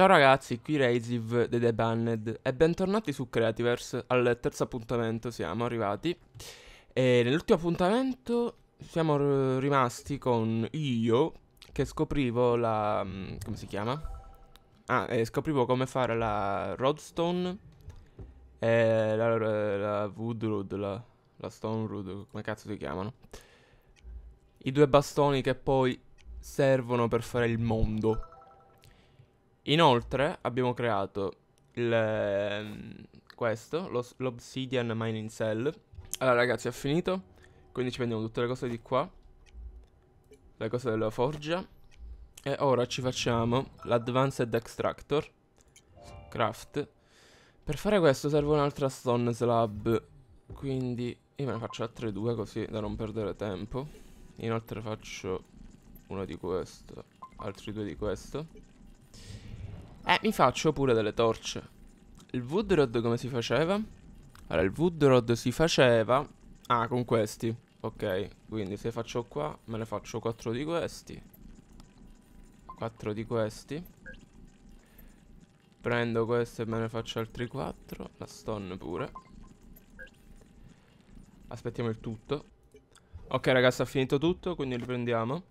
Ciao ragazzi, qui Raziv The Debanned e bentornati su Creativerse. Al terzo appuntamento siamo arrivati. E nell'ultimo appuntamento siamo rimasti con io che scoprivo la. Mm, come si chiama? Ah, eh, scoprivo come fare la Rodstone e la, la, la Woodrood, la, la Stonerood, come cazzo si chiamano? I due bastoni che poi servono per fare il mondo. Inoltre abbiamo creato il, ehm, questo, l'Obsidian Mining Cell. Allora ragazzi ho finito, quindi ci prendiamo tutte le cose di qua, le cose della forgia. E ora ci facciamo l'Advanced Extractor, Craft. Per fare questo serve un'altra Stone Slab, quindi io me ne faccio altre due così da non perdere tempo. Inoltre faccio uno di questo, altri due di questo. E eh, mi faccio pure delle torce. Il woodrod come si faceva? Allora, il woodrod si faceva... Ah, con questi. Ok, quindi se faccio qua, me ne faccio 4 di questi. 4 di questi. Prendo questo e me ne faccio altri 4. La stone pure. Aspettiamo il tutto. Ok, ragazzi, ha finito tutto, quindi riprendiamo.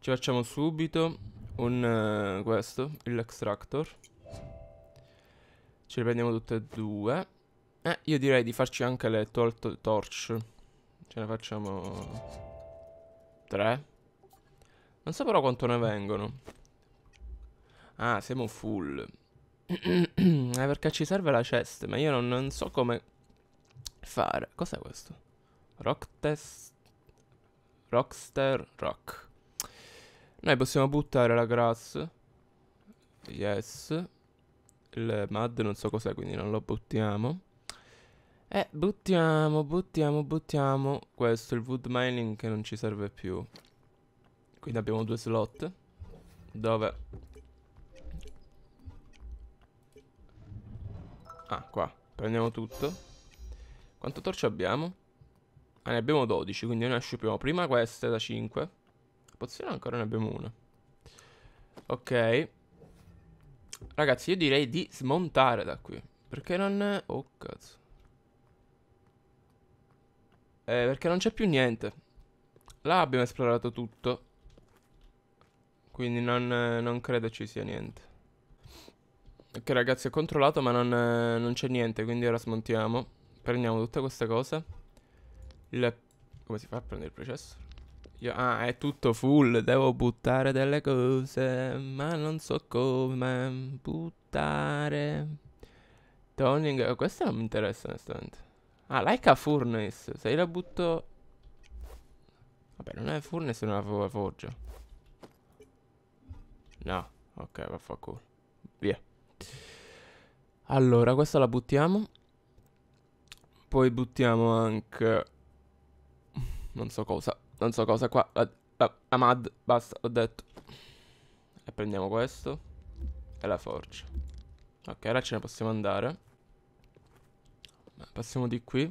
Ci facciamo subito un uh, questo, l'extractor. Ce le prendiamo tutte e due. Eh, io direi di farci anche le tol torch. Ce ne facciamo tre. Non so però quanto ne vengono. Ah, siamo full. eh, perché ci serve la chest, ma io non, non so come fare. Cos'è questo? Rock test. Rockster rock. Noi possiamo buttare la grass Yes Il mud non so cos'è quindi non lo buttiamo E buttiamo, buttiamo, buttiamo Questo, il wood mining che non ci serve più Quindi abbiamo due slot Dove? Ah qua Prendiamo tutto Quanto torce abbiamo? Ah ne abbiamo 12 quindi noi ne prima queste da 5 pozione ancora ne abbiamo una Ok Ragazzi io direi di smontare da qui Perché non... Oh cazzo eh, perché non c'è più niente Là abbiamo esplorato tutto Quindi non, non credo ci sia niente Ok ragazzi ho controllato ma non, non c'è niente Quindi ora smontiamo Prendiamo tutte queste cose Il... Come si fa a prendere il processo? Io, ah, è tutto full, devo buttare delle cose, ma non so come buttare. Toning, eh, questa non mi interessa onestamente. Ah, like a furnace, se io la butto... Vabbè, non è furnace, non la forgia. No, ok, vaffanculo. Via. Allora, questa la buttiamo. Poi buttiamo anche... Non so cosa non so cosa qua. La, la, la mad, basta, ho detto. E prendiamo questo. E la forge. Ok, ora ce ne possiamo andare. Passiamo di qui.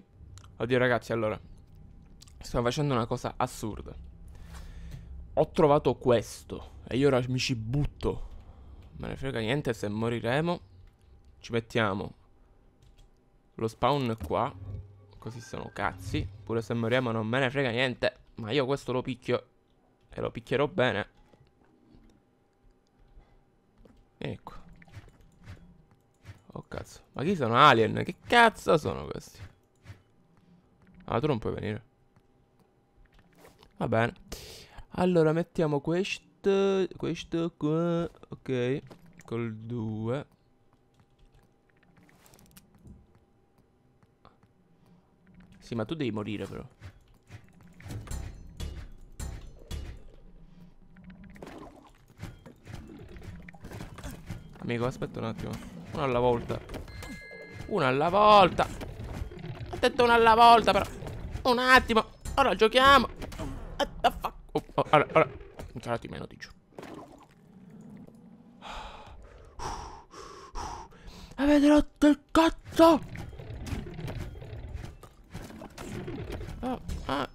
Oddio ragazzi, allora. Stiamo facendo una cosa assurda. Ho trovato questo. E io ora mi ci butto. Me ne frega niente se moriremo. Ci mettiamo lo spawn qua. Così sono cazzi. Pure se moriamo non me ne frega niente. Ma io questo lo picchio E lo picchierò bene Ecco Oh cazzo Ma chi sono alien? Che cazzo sono questi? Ah tu non puoi venire Va bene Allora mettiamo questo Questo qua Ok Col 2 Sì ma tu devi morire però Amico, aspetta un attimo. Una alla volta. Una alla volta. Ho detto una alla volta, però. Un attimo. Ora giochiamo. What the fuck? Oh, oh, allora, allora. Non sarà di meno, ti giuro. Avete rotto il cazzo! Oh, ah,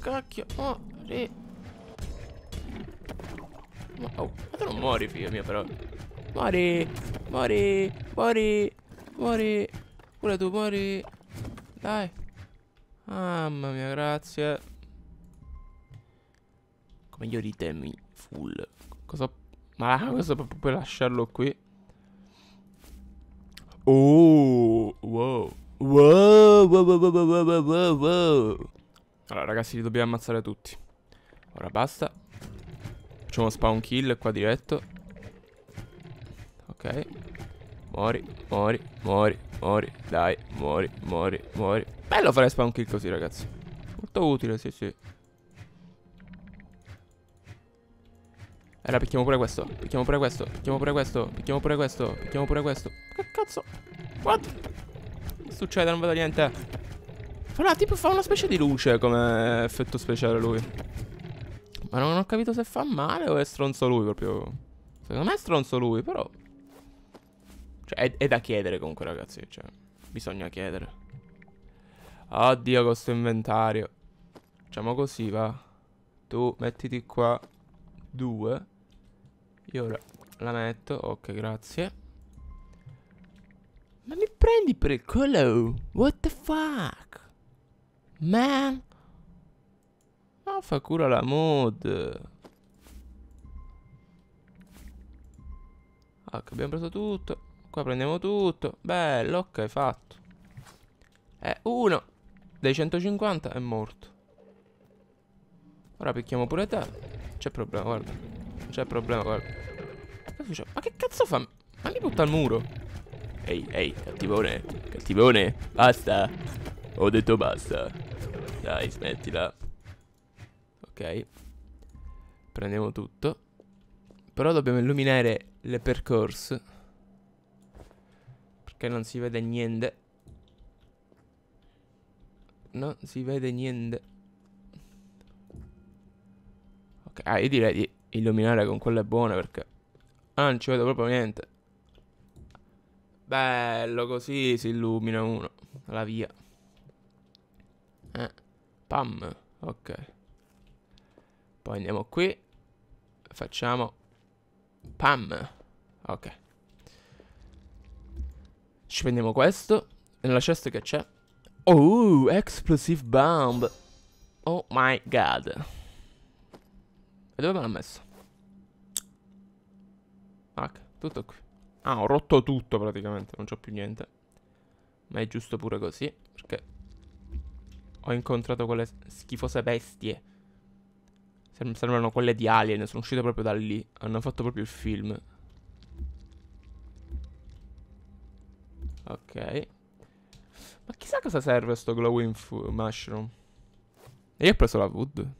cacchio. Oh, sì. Oh, ma tu non muori, figlio mio, però. Mori, mori, mori, mori. Pure tu mori. Dai. Mamma mia, grazie. Come io ritemi full. Cosa... Ma cosa proprio puoi lasciarlo qui? Oh, wow. Wow, wow, wow, wow, wow, wow, wow. Allora, ragazzi, li dobbiamo ammazzare tutti. Ora basta. Facciamo spawn kill qua diretto. Ok Muori, muori, muori, muori Dai, muori, muori, muori Bello fare spawn kill così ragazzi Molto utile, sì sì Allora picchiamo pure questo Picchiamo pure questo Picchiamo pure questo Picchiamo pure questo Picchiamo pure questo Che cazzo What? Che succede? Non vedo niente Fa una, tipo fa una specie di luce come effetto speciale lui Ma non ho capito se fa male o è stronzo lui proprio Secondo me è stronzo lui però cioè, è, è da chiedere comunque, ragazzi. Cioè, bisogna chiedere. Oddio, questo inventario. Facciamo così, va. Tu mettiti qua due. Io ora la metto. Ok, grazie. Ma mi prendi per il culo? What the fuck? Man. Ma fa cura la mod. Ok, abbiamo preso tutto. Qua prendiamo tutto. Bello, ok, fatto. E eh, uno dei 150 è morto. Ora picchiamo pure te. C'è problema, guarda. C'è problema, guarda. Ma che cazzo fa? Ma li butta al muro. Ehi, ehi, cattivone. Cattivone, basta. Ho detto basta. Dai, smettila. Ok. Prendiamo tutto. Però dobbiamo illuminare le percorse. Perché non si vede niente. Non si vede niente. Ok, ah, io direi di illuminare con quelle buone perché... Ah, non ci vedo proprio niente. Bello, così si illumina uno. La via. Eh, pam. Ok. Poi andiamo qui. Facciamo... Pam. Ok. Ci prendiamo questo. E nella cesta che c'è? Oh, explosive bomb. Oh my god. E dove me l'ha messo? Ah, tutto qui. Ah, ho rotto tutto praticamente, non c'ho più niente. Ma è giusto pure così, perché ho incontrato quelle schifose bestie. Sembrano quelle di Alien, sono uscite proprio da lì. Hanno fatto proprio il film. Ok. Ma chissà cosa serve sto glowing mushroom. E io ho preso la wood.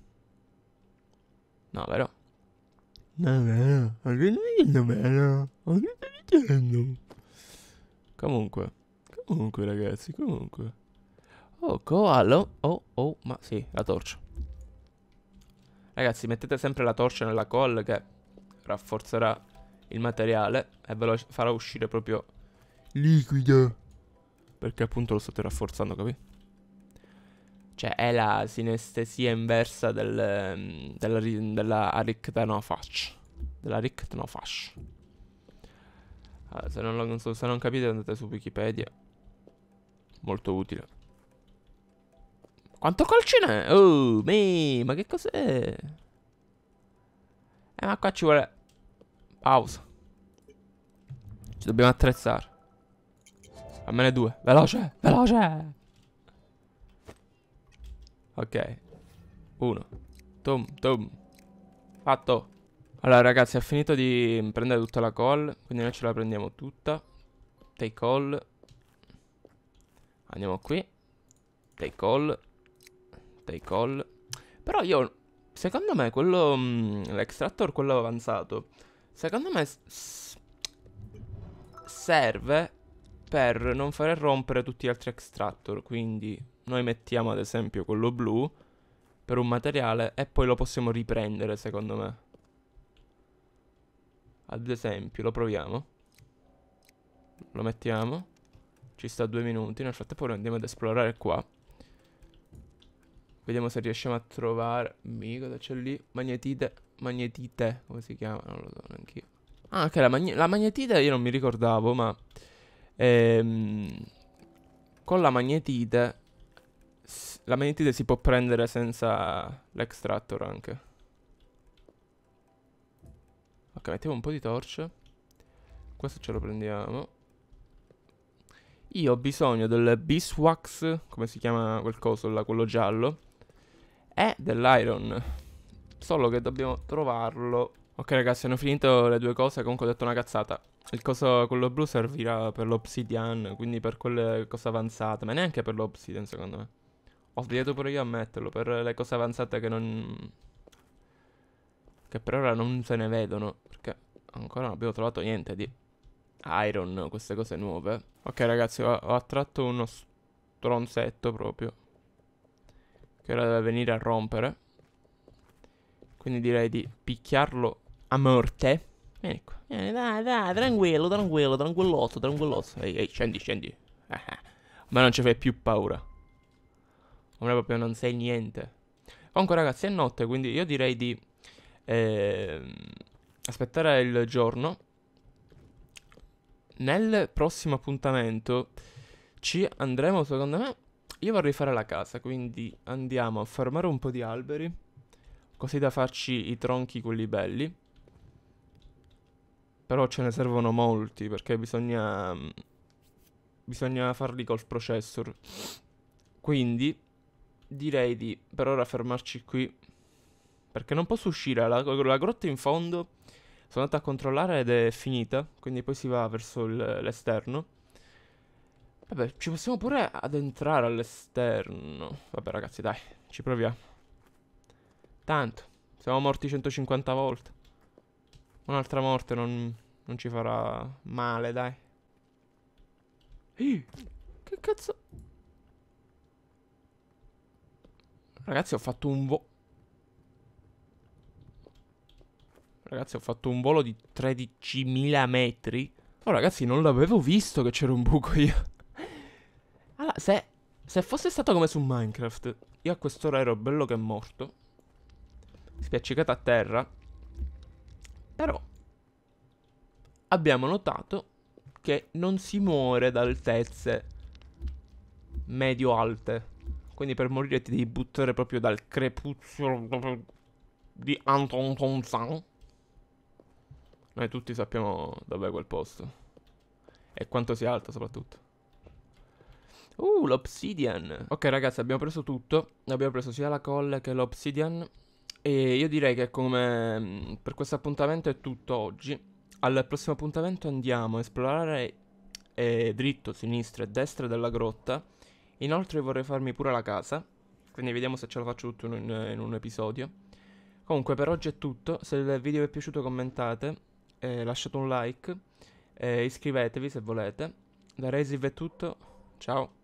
No, vero? No, vero. Ma che dicendo vero? Ma che stai dicendo? Comunque. Comunque, ragazzi, comunque. Oh, koala. Oh, oh, ma sì, la torcia. Ragazzi, mettete sempre la torcia nella call che rafforzerà il materiale e ve lo farà uscire proprio liquido. Perché appunto lo state rafforzando, capi? Cioè è la sinestesia inversa del, ehm, della, della arictanofash. Della arictanofash. se, non lo, se non capite andate su Wikipedia. Molto utile. Quanto calcine? Oh, me, ma che cos'è? Eh, ma qua ci vuole... Pausa. Ci dobbiamo attrezzare. Almeno due. Veloce, veloce. Ok. Uno. Tum, tum. Fatto. Allora ragazzi, ha finito di prendere tutta la call. Quindi noi ce la prendiamo tutta. Take all. Andiamo qui. Take all. Take all. Però io... Secondo me quello... Mm, l'extractor, quello avanzato. Secondo me... Serve per non fare rompere tutti gli altri extractor. Quindi noi mettiamo ad esempio quello blu per un materiale e poi lo possiamo riprendere secondo me. Ad esempio, lo proviamo. Lo mettiamo. Ci sta due minuti. Nel frattempo lo andiamo ad esplorare qua. Vediamo se riusciamo a trovare... Mi cosa c'è lì? Magnetite. Magnetite, come si chiama? Non lo so neanche io. Ah, ok, la, magne... la magnetite io non mi ricordavo, ma... Ehm, con la magnetite la magnetite si può prendere senza l'extractor anche. Ok, mettiamo un po' di torce. Questo ce lo prendiamo. Io ho bisogno del beeswax, come si chiama quel coso là, quello giallo, e dell'iron. Solo che dobbiamo trovarlo Ok ragazzi, hanno finito le due cose, comunque ho detto una cazzata. Il coso, quello blu servirà per l'obsidian, quindi per quelle cose avanzate, ma neanche per l'obsidian secondo me. Ho sbagliato pure io a metterlo, per le cose avanzate che non... Che per ora non se ne vedono, perché ancora non abbiamo trovato niente di iron, queste cose nuove. Ok ragazzi, ho, ho attratto uno stronzetto proprio, che ora deve venire a rompere. Quindi direi di picchiarlo a morte. Vieni qua. Vieni, dai, dai, tranquillo, tranquillo, tranquillotto, tranquillotto. Ehi, ehi, scendi, scendi. Ma non ci fai più paura. Ora proprio non sei niente. Comunque, ragazzi, è notte, quindi io direi di eh, aspettare il giorno. Nel prossimo appuntamento ci andremo, secondo me. Io vorrei fare la casa, quindi andiamo a fermare un po' di alberi. Così da farci i tronchi quelli belli. Però ce ne servono molti perché bisogna, mm, bisogna farli col processor. Quindi direi di per ora fermarci qui. Perché non posso uscire, la, la grotta in fondo sono andato a controllare ed è finita, quindi poi si va verso l'esterno. Vabbè, ci possiamo pure adentrare all'esterno. Vabbè ragazzi, dai, ci proviamo. Tanto, siamo morti 150 volte. Un'altra morte non, non, ci farà male, dai. Che cazzo? Ragazzi, ho fatto un volo. Ragazzi, ho fatto un volo di 13.000 metri. Oh, ragazzi, non l'avevo visto che c'era un buco io. Allora, se, se fosse stato come su Minecraft, io a quest'ora ero bello che morto. Spiaccicato a terra. Però abbiamo notato che non si muore da altezze medio-alte. Quindi per morire ti devi buttare proprio dal crepuzio di Anton Tonsan. Noi tutti sappiamo dov'è quel posto. E quanto sia alta soprattutto. Uh, l'obsidian. Ok ragazzi, abbiamo preso tutto. Abbiamo preso sia la colle che l'obsidian. E io direi che come mm, per questo appuntamento è tutto oggi. Al prossimo appuntamento andiamo a esplorare eh, dritto, sinistra e destra della grotta. Inoltre vorrei farmi pure la casa, quindi vediamo se ce la faccio tutto in, in un episodio. Comunque per oggi è tutto, se il video vi è piaciuto commentate, eh, lasciate un like, eh, iscrivetevi se volete. Da Resiv è tutto, ciao!